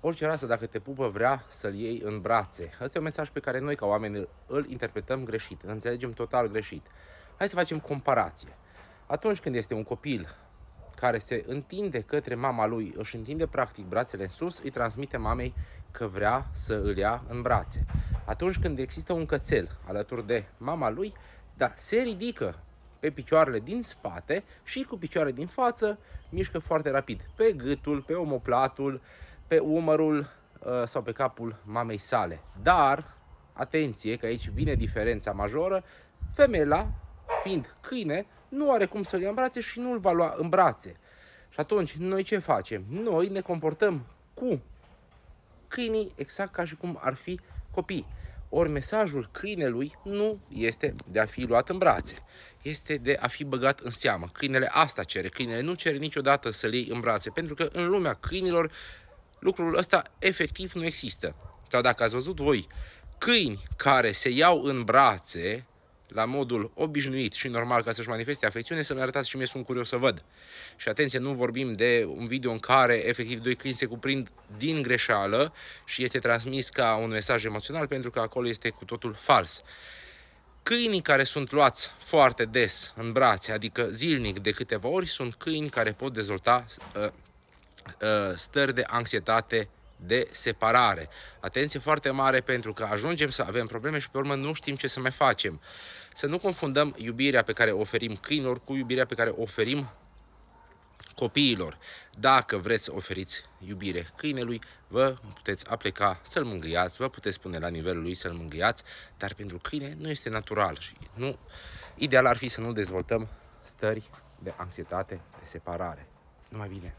Orice rasă, dacă te pupă, vrea să-l iei în brațe. Asta e un mesaj pe care noi, ca oameni, îl interpretăm greșit, înțelegem total greșit. Hai să facem comparație. Atunci când este un copil care se întinde către mama lui, își întinde practic brațele în sus, îi transmite mamei că vrea să îl ia în brațe. Atunci când există un cățel alături de mama lui, da, se ridică pe picioarele din spate și cu picioarele din față mișcă foarte rapid pe gâtul, pe omoplatul, pe umărul uh, sau pe capul mamei sale. Dar, atenție, că aici vine diferența majoră, femela, fiind câine, nu are cum să-l ia în brațe și nu-l va lua în brațe. Și atunci, noi ce facem? Noi ne comportăm cu câinii exact ca și cum ar fi copii. Ori mesajul câinelui nu este de a fi luat în brațe, este de a fi băgat în seamă. Câinele asta cere, câinele nu cere niciodată să-l iei în brațe, pentru că în lumea câinilor Lucrul ăsta efectiv nu există. Sau dacă ați văzut voi câini care se iau în brațe, la modul obișnuit și normal ca să-și manifeste afecțiune, să-mi arătați și mie, sunt curios să văd. Și atenție, nu vorbim de un video în care efectiv doi câini se cuprind din greșeală și este transmis ca un mesaj emoțional pentru că acolo este cu totul fals. Câinii care sunt luați foarte des în brațe, adică zilnic de câteva ori, sunt câini care pot dezvolta uh, Uh, stări de anxietate de separare. Atenție foarte mare pentru că ajungem să avem probleme și pe urmă nu știm ce să mai facem. Să nu confundăm iubirea pe care o oferim câinilor cu iubirea pe care o oferim copiilor. Dacă vreți să oferiți iubire câinelui, vă puteți apleca să-l mângâiați, vă puteți pune la nivelul lui să-l mângâiați, dar pentru câine nu este natural și nu, ideal ar fi să nu dezvoltăm stări de anxietate, de separare. Numai bine!